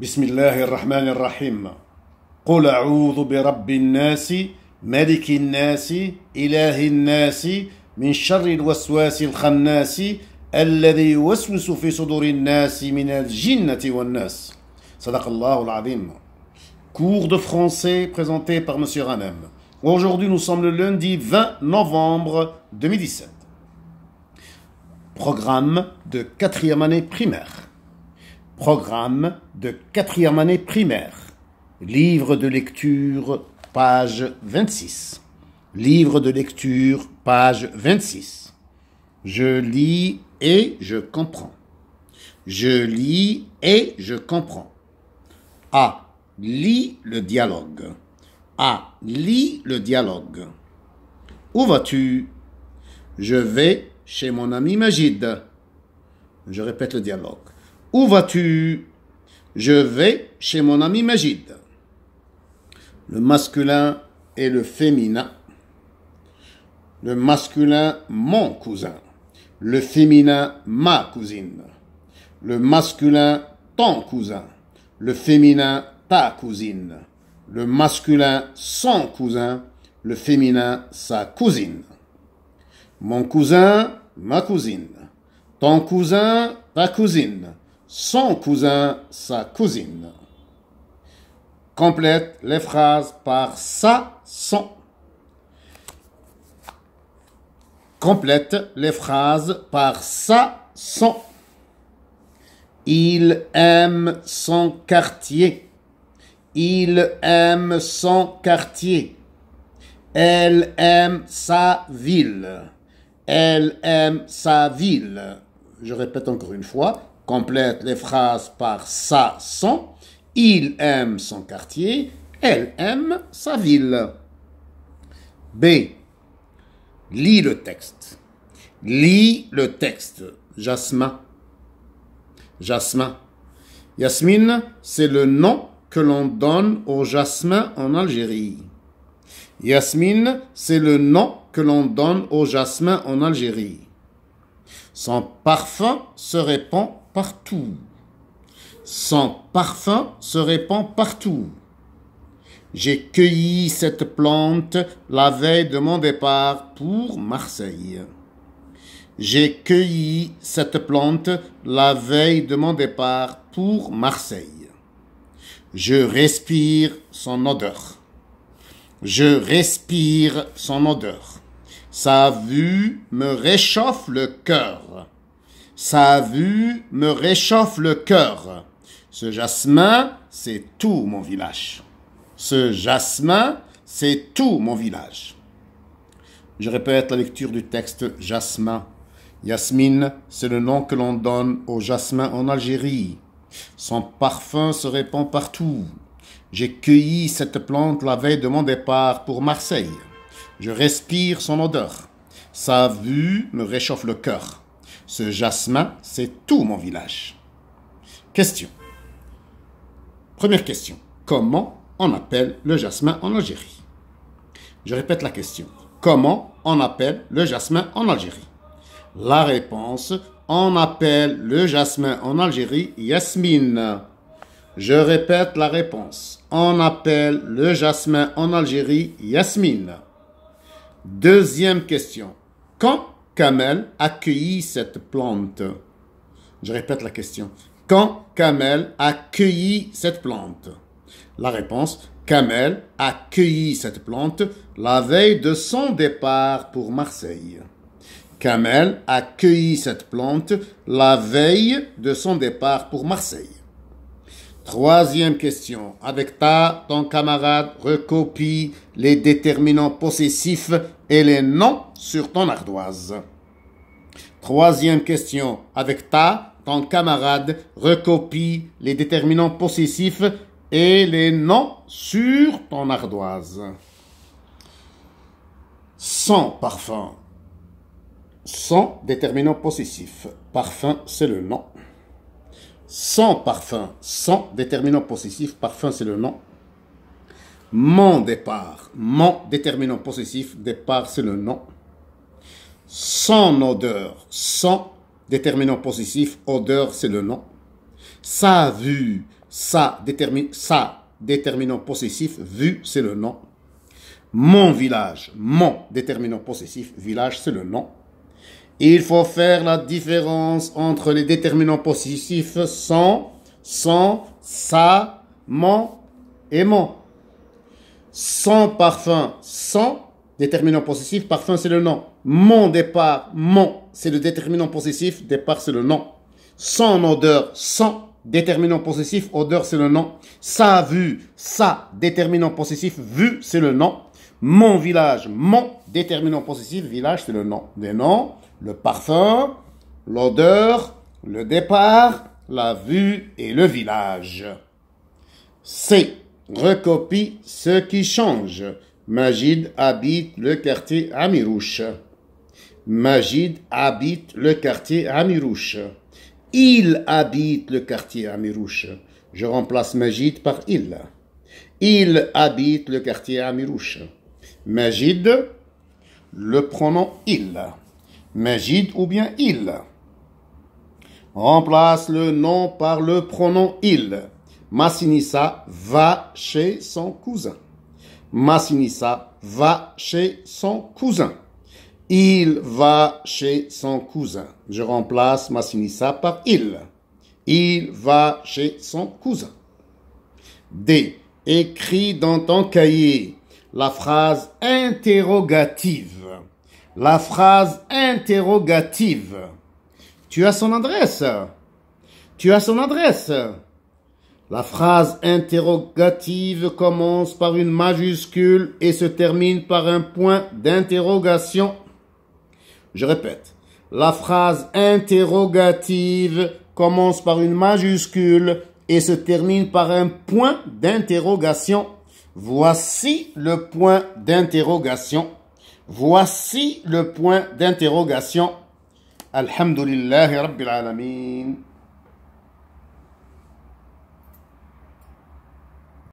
بسم الله الرحمن الرحيم قل اعوذ برب الناس ملك الناس اله الناس من شر الوسواس الخناس الذي يوسوس في صدور الناس من الجنه والناس صدق الله العظيم Cours de français présenté par Monsieur Ranem. Aujourd'hui, nous sommes le lundi 20 novembre 2017. Programme de quatrième année primaire. Programme de quatrième année primaire. Livre de lecture, page 26. Livre de lecture, page 26. Je lis et je comprends. Je lis et je comprends. A. Lis le dialogue. A. Lis le dialogue. Où vas-tu Je vais chez mon ami Magid. Je répète le dialogue. Où vas-tu Je vais chez mon ami Majid. Le masculin et le féminin. Le masculin, mon cousin. Le féminin, ma cousine. Le masculin, ton cousin. Le féminin, ta cousine. Le masculin, son cousin. Le féminin, sa cousine. Mon cousin, ma cousine. Ton cousin, ta cousine son cousin, sa cousine. Complète les phrases par sa, son. Complète les phrases par sa, son. Il aime son quartier. Il aime son quartier. Elle aime sa ville. Elle aime sa ville. Je répète encore une fois. Complète les phrases par sa, son. Il aime son quartier, elle aime sa ville. B. Lis le texte. Lis le texte. Jasmin. Jasmin. Yasmine, c'est le nom que l'on donne au jasmin en Algérie. Yasmine, c'est le nom que l'on donne au jasmin en Algérie. Son parfum se répand partout. Son parfum se répand partout. J'ai cueilli cette plante la veille de mon départ pour Marseille. J'ai cueilli cette plante la veille de mon départ pour Marseille. Je respire son odeur. Je respire son odeur. Sa vue me réchauffe le cœur. Sa vue me réchauffe le cœur. Ce jasmin, c'est tout mon village. Ce jasmin, c'est tout mon village. Je répète la lecture du texte jasmin. Yasmine, c'est le nom que l'on donne au jasmin en Algérie. Son parfum se répand partout. J'ai cueilli cette plante la veille de mon départ pour Marseille. Je respire son odeur. Sa vue me réchauffe le cœur. Ce jasmin, c'est tout mon village. Question. Première question. Comment on appelle le jasmin en Algérie Je répète la question. Comment on appelle le jasmin en Algérie La réponse, on appelle le jasmin en Algérie Yasmine. Je répète la réponse. On appelle le jasmin en Algérie Yasmine. Deuxième question. Quand Kamel accueillit cette plante Je répète la question. Quand Kamel accueillit cette plante La réponse, Kamel accueillit cette plante la veille de son départ pour Marseille. Kamel accueillit cette plante la veille de son départ pour Marseille. Troisième question. Avec ta, ton camarade recopie les déterminants possessifs et les noms sur ton ardoise. Troisième question. Avec ta, ton camarade recopie les déterminants possessifs et les noms sur ton ardoise. Sans parfum. Sans déterminant possessif. Parfum, c'est le nom sans parfum, sans déterminant possessif, parfum c'est le nom. Mon départ, mon déterminant possessif, départ c'est le nom. Sans odeur, sans déterminant possessif, odeur c'est le nom. Sa vue, sa, déterminant, sa déterminant possessif, vue c'est le nom. Mon village, mon déterminant possessif, village c'est le nom. Il faut faire la différence entre les déterminants possessifs sans, sans, sa, mon et mon. Sans parfum, sans déterminant possessif, parfum c'est le nom. Mon départ, mon, c'est le déterminant possessif, départ c'est le nom. Sans odeur, sans déterminant possessif, odeur c'est le nom. Sa vue, sa déterminant possessif, vue c'est le nom. Mon village, mon déterminant possessif, village c'est le nom. Des noms le parfum, l'odeur, le départ, la vue et le village. C. Recopie ce qui change. Majid habite le quartier Amirouche. Majid habite le quartier Amirouche. Il habite le quartier Amirouche. Je remplace Majid par il. Il habite le quartier Amirouche. Majid, le pronom il. Majid ou bien il. Remplace le nom par le pronom il. Massinissa va chez son cousin. Massinissa va chez son cousin. Il va chez son cousin. Je remplace Massinissa par il. Il va chez son cousin. D. Écris dans ton cahier la phrase interrogative la phrase interrogative. Tu as son adresse. Tu as son adresse. La phrase interrogative commence par une majuscule et se termine par un point d'interrogation. Je répète, la phrase interrogative commence par une majuscule et se termine par un point d'interrogation. Voici le point d'interrogation. Voici le point d'interrogation. Alhamdulillah Rabbil Alameen.